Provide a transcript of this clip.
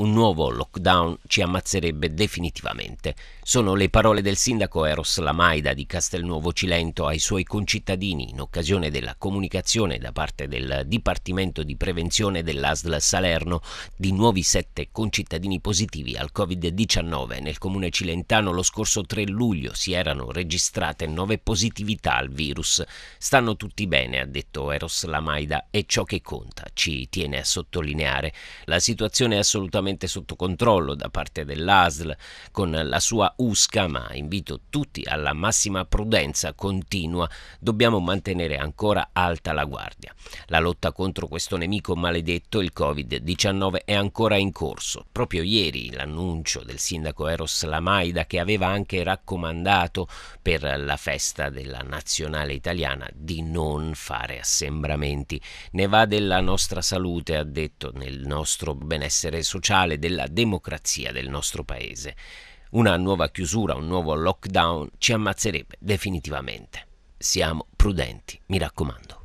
Un nuovo lockdown ci ammazzerebbe definitivamente. Sono le parole del sindaco Eros Lamaida di Castelnuovo Cilento ai suoi concittadini in occasione della comunicazione da parte del Dipartimento di Prevenzione dell'ASL Salerno di nuovi sette concittadini positivi al Covid-19. Nel comune cilentano lo scorso 3 luglio si erano registrate nove positività al virus. Stanno tutti bene, ha detto Eros Lamaida, è ciò che conta, ci tiene a sottolineare. La situazione è assolutamente perfettamente sotto controllo da parte dell'ASL con la sua USCA, ma invito tutti alla massima prudenza continua, dobbiamo mantenere ancora alta la guardia. La lotta contro questo nemico maledetto, il Covid-19, è ancora in corso. Proprio ieri l'annuncio del sindaco Eros Lamaida che aveva anche raccomandato per la festa della nazionale italiana di non fare assembramenti. Ne va della nostra salute, ha detto, nel nostro benessere sociale generale della democrazia del nostro paese. Una nuova chiusura, un nuovo lockdown ci ammazzerebbe definitivamente. Siamo prudenti, mi raccomando.